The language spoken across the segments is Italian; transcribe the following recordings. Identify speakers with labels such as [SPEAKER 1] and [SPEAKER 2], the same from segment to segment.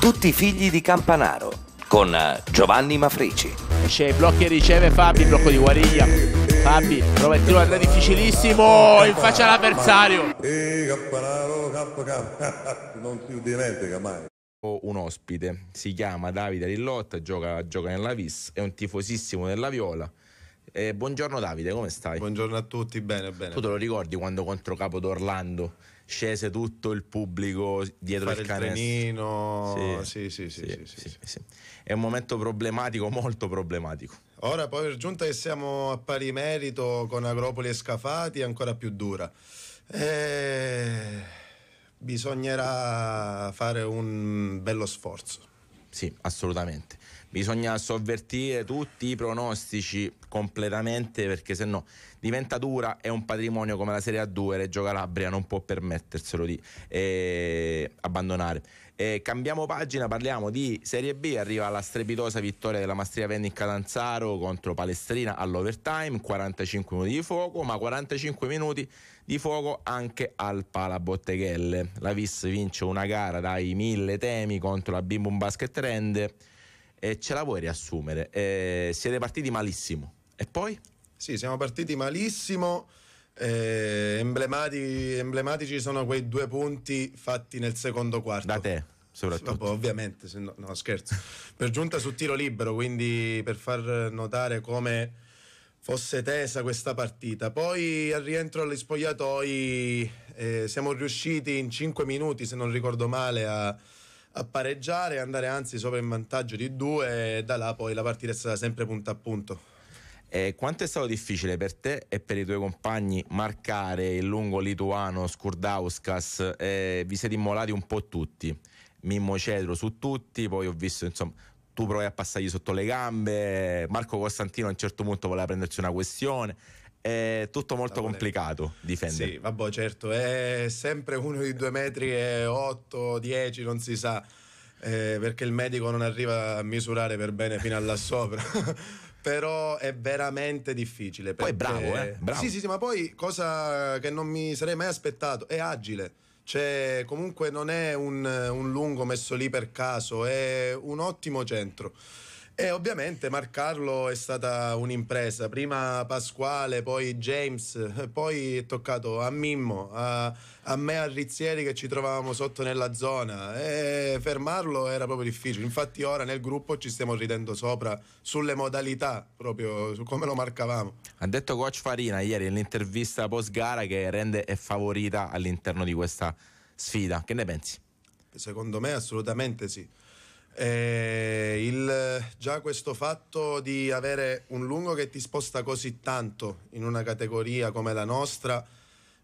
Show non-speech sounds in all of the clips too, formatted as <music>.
[SPEAKER 1] Tutti i figli di Campanaro con eh, Giovanni Mafrici. C'è blocchi e riceve Fabi, blocco di guariglia. Fabi prova il tiro, andrà difficilissimo in faccia all'avversario.
[SPEAKER 2] E Campanaro
[SPEAKER 1] KK, non si dimentica mai. Un ospite, si chiama Davide Rillotta, gioca, gioca nella VIS, è un tifosissimo della Viola. Eh, buongiorno Davide, come stai? Buongiorno
[SPEAKER 2] a tutti, bene, bene. Tu te lo
[SPEAKER 1] ricordi quando contro Capo d'Orlando scese tutto il pubblico dietro il
[SPEAKER 2] canestro?
[SPEAKER 1] Sì. Sì, sì, sì, sì, sì, sì, È un momento problematico, molto
[SPEAKER 2] problematico. Ora poi per giunta che siamo a pari merito con Agropoli e Scafati è ancora più dura. Eh, bisognerà fare
[SPEAKER 1] un bello sforzo sì, assolutamente. Bisogna sovvertire tutti i pronostici completamente perché se no diventa dura, e un patrimonio come la Serie A2, Reggio Calabria non può permetterselo di eh, abbandonare. Eh, cambiamo pagina, parliamo di Serie B, arriva la strepitosa vittoria della Mastria Venni Catanzaro contro Palestrina all'overtime, 45 minuti di fuoco, ma 45 minuti di fuoco anche al Pala Botteghelle. La Vis vince una gara dai mille temi contro la Bim Bum Basket Rende e ce la vuoi riassumere? Eh,
[SPEAKER 2] siete partiti malissimo. E poi? Sì, siamo partiti malissimo. Eh, emblematici, emblematici, sono quei due punti fatti nel secondo quarto. Da te, soprattutto. Vabbè, ovviamente, no, no, scherzo. Per giunta su tiro libero, quindi per far notare come fosse tesa questa partita. Poi al rientro agli spogliatoi eh, siamo riusciti in 5 minuti, se non ricordo male, a, a pareggiare, andare anzi sopra in vantaggio di due e da là poi la partita è stata sempre punto a punto. Eh, quanto è stato difficile per te e per i tuoi compagni marcare
[SPEAKER 1] il lungo lituano Skurdauskas? Eh, vi siete immolati un po' tutti, Mimmo Cedro su tutti, poi ho visto insomma tu provi a passargli sotto le gambe, Marco Costantino a un certo punto voleva prendersi una questione, è eh, tutto molto complicato
[SPEAKER 2] difendere. Sì, vabbè, certo, è sempre uno di due metri e otto, dieci, non si sa, eh, perché il medico non arriva a misurare per bene fino a là sopra. <laughs> però è veramente difficile. Perché... Poi è bravo, eh? Bravo. Sì, sì, sì, ma poi cosa che non mi sarei mai aspettato, è agile. Cioè, comunque non è un, un lungo messo lì per caso, è un ottimo centro. E ovviamente marcarlo è stata un'impresa, prima Pasquale, poi James, poi è toccato a Mimmo, a, a me, a Rizzieri che ci trovavamo sotto nella zona e fermarlo era proprio difficile, infatti ora nel gruppo ci stiamo ridendo sopra sulle modalità, proprio su come lo marcavamo.
[SPEAKER 1] Ha detto coach Farina ieri nell'intervista post gara che rende è favorita all'interno di questa sfida, che ne pensi?
[SPEAKER 2] Secondo me assolutamente sì eh, il, già questo fatto di avere un lungo che ti sposta così tanto in una categoria come la nostra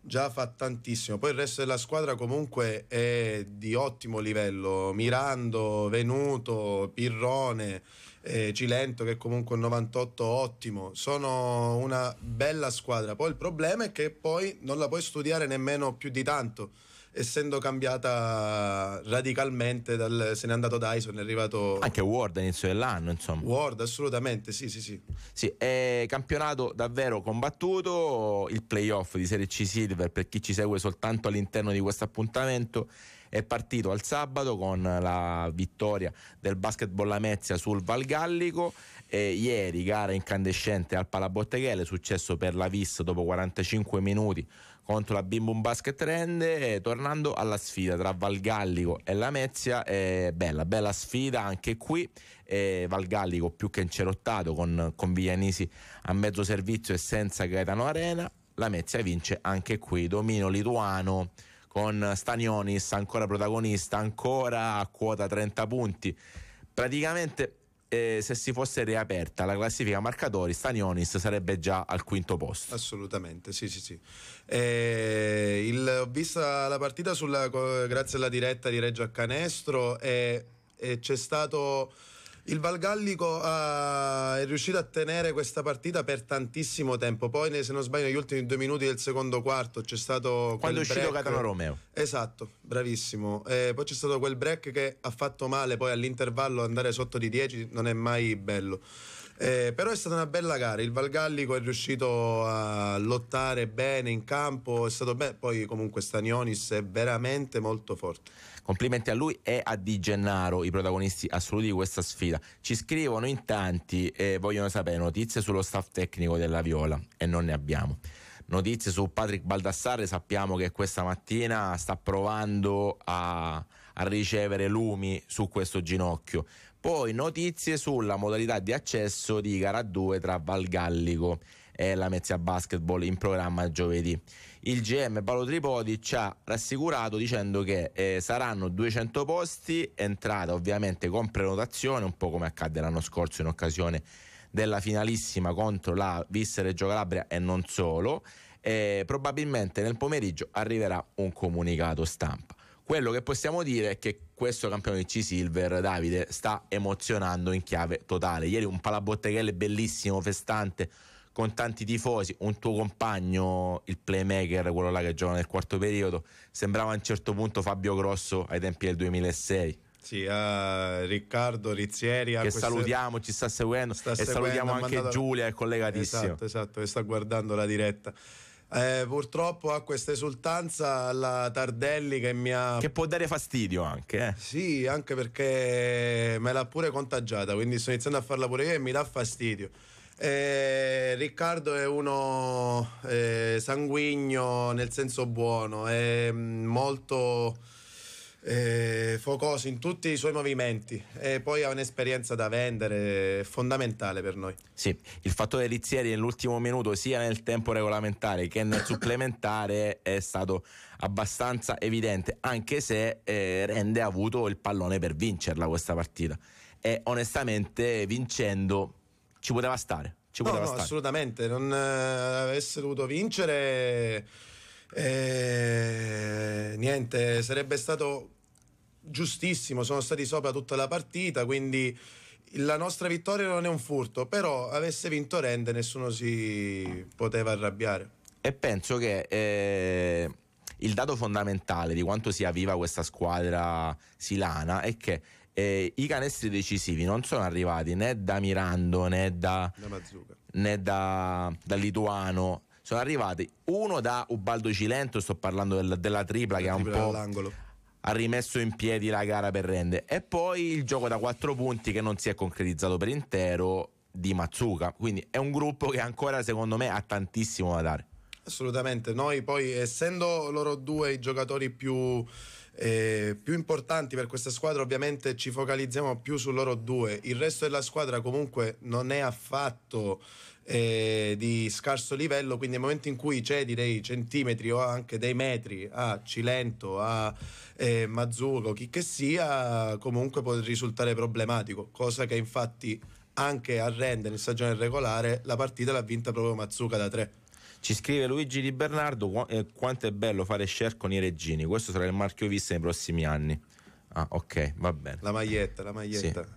[SPEAKER 2] già fa tantissimo. Poi il resto della squadra comunque è di ottimo livello. Mirando, Venuto, Pirrone, eh, Cilento che comunque un 98 ottimo. Sono una bella squadra. Poi il problema è che poi non la puoi studiare nemmeno più di tanto essendo cambiata radicalmente, dal, se n'è andato Dyson, è arrivato...
[SPEAKER 1] Anche Ward all'inizio dell'anno, insomma.
[SPEAKER 2] Ward, assolutamente,
[SPEAKER 1] sì, sì, sì. Sì, è campionato davvero combattuto, il playoff di Serie C Silver, per chi ci segue soltanto all'interno di questo appuntamento, è partito al sabato con la vittoria del basketball Lamezia sul Valgallico e ieri gara incandescente al Palabotteghele, successo per la Vis dopo 45 minuti contro la Bimbum Basket Rende. tornando alla sfida tra Valgallico e Lamezia, è bella, bella sfida anche qui. Eh, Valgallico più che incerottato con, con Viglianisi a mezzo servizio e senza Gaetano Arena. Lamezia vince anche qui, domino lituano con Stanionis ancora protagonista, ancora a quota 30 punti. Praticamente eh, se si fosse riaperta la
[SPEAKER 2] classifica marcatori, Stanionis sarebbe già al quinto posto. Assolutamente, sì, sì, sì. Eh, il, ho visto la partita sulla, grazie alla diretta di Reggio a Canestro e, eh, e c'è stato il Valgallico uh, ah, è riuscito a tenere questa partita per tantissimo tempo. Poi, se non sbaglio, negli ultimi due minuti del secondo quarto c'è stato. Quando è uscito Catano Romeo. Esatto, bravissimo. Eh, poi c'è stato quel break che ha fatto male. Poi all'intervallo andare sotto di 10 non è mai bello. Eh, però è stata una bella gara. Il Valgallico è riuscito a lottare bene in campo. È stato be- poi, comunque, Stanionis è veramente molto forte. Complimenti a lui
[SPEAKER 1] e a Di Gennaro, i protagonisti assoluti di questa sfida. Ci scrivono in tanti e vogliono sapere notizie sullo staff tecnico della Viola e non ne abbiamo. Notizie su Patrick Baldassare, sappiamo che questa mattina sta provando a, a ricevere lumi su questo ginocchio. Poi notizie sulla modalità di accesso di gara 2 tra Valgallico e la Mezia Basketball in programma giovedì il GM Paolo Tripodi ci ha rassicurato dicendo che eh, saranno 200 posti, entrata ovviamente con prenotazione, un po' come accadde l'anno scorso in occasione della finalissima contro la Reggio Calabria e non solo. Eh, probabilmente nel pomeriggio arriverà un comunicato stampa. Quello che possiamo dire è che questo campione di C-Silver, Davide, sta emozionando in chiave totale. Ieri un palabotteghele bellissimo, festante, con tanti tifosi, un tuo compagno, il playmaker, quello là che gioca nel quarto periodo, sembrava a un certo punto Fabio Grosso ai tempi del 2006.
[SPEAKER 2] Sì, uh, Riccardo Rizzieri. Che queste... salutiamo, ci sta seguendo. Sta e seguendo, salutiamo anche mandato... Giulia, è collegatissimo. Esatto, esatto, che sta guardando la diretta. Eh, purtroppo ha questa esultanza alla Tardelli che mi ha. Che può dare fastidio anche. Eh. Sì, anche perché me l'ha pure contagiata, quindi sto iniziando a farla pure io e mi dà fastidio. Eh, Riccardo è uno eh, sanguigno nel senso buono, è mm, molto eh, focoso in tutti i suoi movimenti e poi ha un'esperienza da vendere fondamentale per noi.
[SPEAKER 1] Sì, il fatto fattore Lizieri nell'ultimo minuto sia nel tempo regolamentare che nel supplementare è stato abbastanza evidente, anche se eh, Rende ha avuto il pallone per vincerla questa partita e onestamente vincendo ci poteva stare. Ci no, poteva no, stare.
[SPEAKER 2] assolutamente, non eh, avesse dovuto vincere, eh, niente, sarebbe stato giustissimo, sono stati sopra tutta la partita, quindi la nostra vittoria non è un furto, però avesse vinto Rende nessuno si poteva arrabbiare. E penso che
[SPEAKER 1] eh, il dato fondamentale di quanto sia viva questa squadra silana è che eh, i canestri decisivi non sono arrivati né da Mirando né da, da né da, da Lituano sono arrivati uno da Ubaldo Cilento sto parlando del, della tripla che ha un po' all'angolo. ha rimesso in piedi la gara per Rende e poi il gioco da quattro punti che non si è concretizzato per intero di Mazzuca quindi è un gruppo che ancora secondo me ha tantissimo da dare
[SPEAKER 2] assolutamente noi poi essendo loro due i giocatori più eh, più importanti per questa squadra ovviamente ci focalizziamo più su loro due, il resto della squadra comunque non è affatto eh, di scarso livello, quindi nel momento in cui cedi dei centimetri o anche dei metri a Cilento, a eh, Mazzugo, chi che sia, comunque può risultare problematico, cosa che infatti anche a Rende in stagione regolare la partita l'ha vinta proprio Mazzuca da tre. Ci scrive Luigi Di Bernardo
[SPEAKER 1] eh, quanto è bello fare share con i Reggini, questo sarà il marchio vista nei prossimi anni. Ah, ok, va bene. La
[SPEAKER 2] maglietta, la maglietta.
[SPEAKER 1] Sì,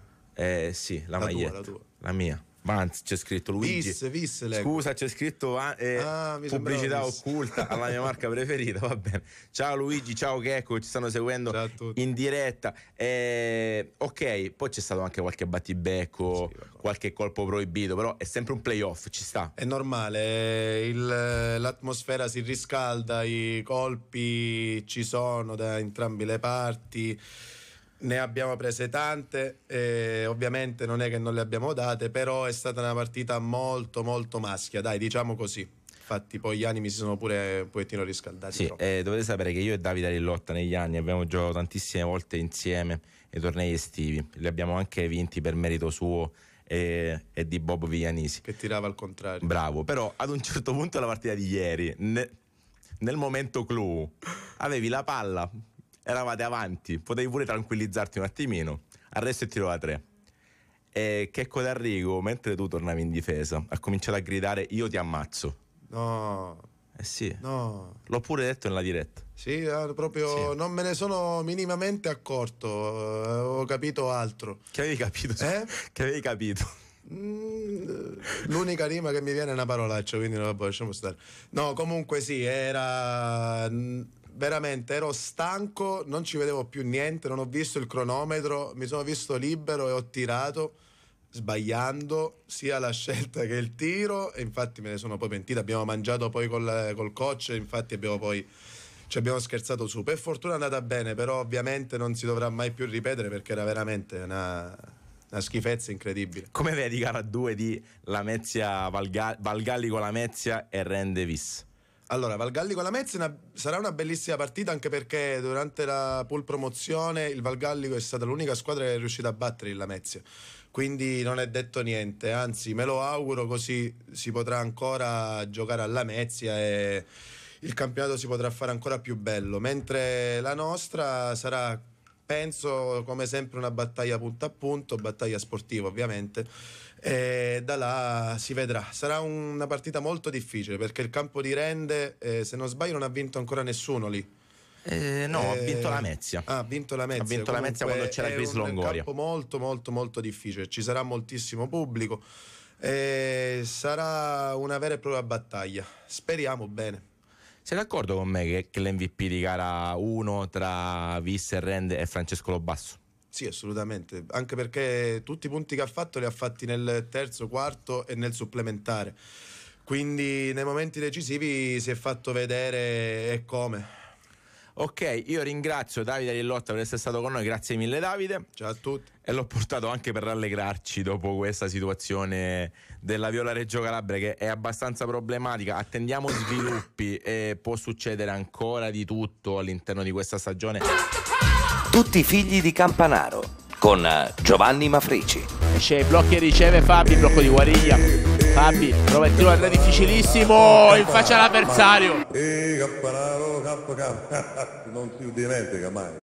[SPEAKER 1] eh, sì la, la maglietta. Tua, la, tua. la mia. Ma anzi, c'è scritto Luigi. Vis,
[SPEAKER 2] vis, leggo. Scusa, c'è scritto ah, eh, ah, pubblicità occulta alla
[SPEAKER 1] mia marca preferita. Va bene. Ciao Luigi, ciao Checco, ci stanno seguendo in diretta. Eh, ok, poi c'è stato anche qualche battibecco, sì, qualche colpo proibito, però è sempre un playoff, ci sta.
[SPEAKER 2] È normale, eh, il, eh, l'atmosfera si riscalda, i colpi ci sono da entrambe le parti ne abbiamo prese tante, ovviamente non è che non le abbiamo date, però è stata una partita molto molto maschia, dai diciamo così. Infatti poi gli animi si sono pure un pochettino riscaldati. Sì,
[SPEAKER 1] eh, dovete sapere che io e Davide Rillotta negli anni abbiamo giocato tantissime volte insieme ai tornei estivi, li abbiamo anche vinti per merito suo e, e, di Bob Viglianisi Che tirava al contrario. Bravo, però ad un certo punto la partita di ieri, ne, nel momento clou, avevi la palla, eravate avanti, potevi pure tranquillizzarti un attimino, arresto e tiro da tre. E Checco D'Arrigo, mentre tu tornavi in difesa, ha cominciato a gridare io ti ammazzo.
[SPEAKER 2] No. Eh sì. No.
[SPEAKER 1] L'ho pure detto nella diretta.
[SPEAKER 2] Sì, eh, proprio sì. non me ne sono minimamente accorto, ho eh, capito altro. Che avevi capito? Eh? <laughs> Che avevi capito? Mm, l'unica rima che mi viene è una parolaccia, quindi non la lasciamo stare. No, comunque sì, era mm, veramente ero stanco, non ci vedevo più niente, non ho visto il cronometro, mi sono visto libero e ho tirato sbagliando sia la scelta che il tiro e infatti me ne sono poi pentito, abbiamo mangiato poi col, col coach, infatti abbiamo poi ci abbiamo scherzato su. Per fortuna è andata bene, però ovviamente non si dovrà mai più ripetere perché era veramente una, una schifezza incredibile. Come vedi gara 2 di Lamezia Valga- Valgalli con Lamezia e Rendevis? Allora, Valgalli con la Mezzina sarà una bellissima partita anche perché durante la pool promozione il Valgallico è stata l'unica squadra che è riuscita a battere il Lamezia. Quindi non è detto niente, anzi me lo auguro così si potrà ancora giocare alla Lamezia e il campionato si potrà fare ancora più bello. Mentre la nostra sarà, penso, come sempre una battaglia punto a punto, battaglia sportiva ovviamente e da là si vedrà. Sarà una partita molto difficile perché il campo di Rende, eh, se non sbaglio, non ha vinto ancora nessuno lì. Eh, no, eh, ha vinto la
[SPEAKER 1] Mezia. Ah, ha vinto la Mezia. Ha vinto la Mezia quando c'era Chris Longoria. È un campo
[SPEAKER 2] molto, molto, molto difficile. Ci sarà moltissimo pubblico. sarà una vera e propria battaglia. Speriamo bene. Sei
[SPEAKER 1] d'accordo con me che, che l'MVP di gara 1 tra Visser Rende e Francesco Lobasso?
[SPEAKER 2] Sì, assolutamente, anche perché tutti i punti che ha fatto li ha fatti nel terzo, quarto e nel supplementare. Quindi nei momenti decisivi si è fatto vedere e come. Ok, io ringrazio Davide Lillotta per essere stato con noi, grazie mille
[SPEAKER 1] Davide. Ciao a tutti. E l'ho portato anche per rallegrarci dopo questa situazione della Viola Reggio Calabria che è abbastanza problematica. Attendiamo sviluppi e può succedere ancora di tutto all'interno di questa stagione.
[SPEAKER 2] Tutti figli di
[SPEAKER 1] Campanaro con eh, Giovanni Mafrici. C'è blocchi e riceve Fabi, blocco di Guariglia. Fabi prova il tiro da difficilissimo in faccia all'avversario. Ehi,
[SPEAKER 2] Campanaro KK, <laughs> non si dimentica mai.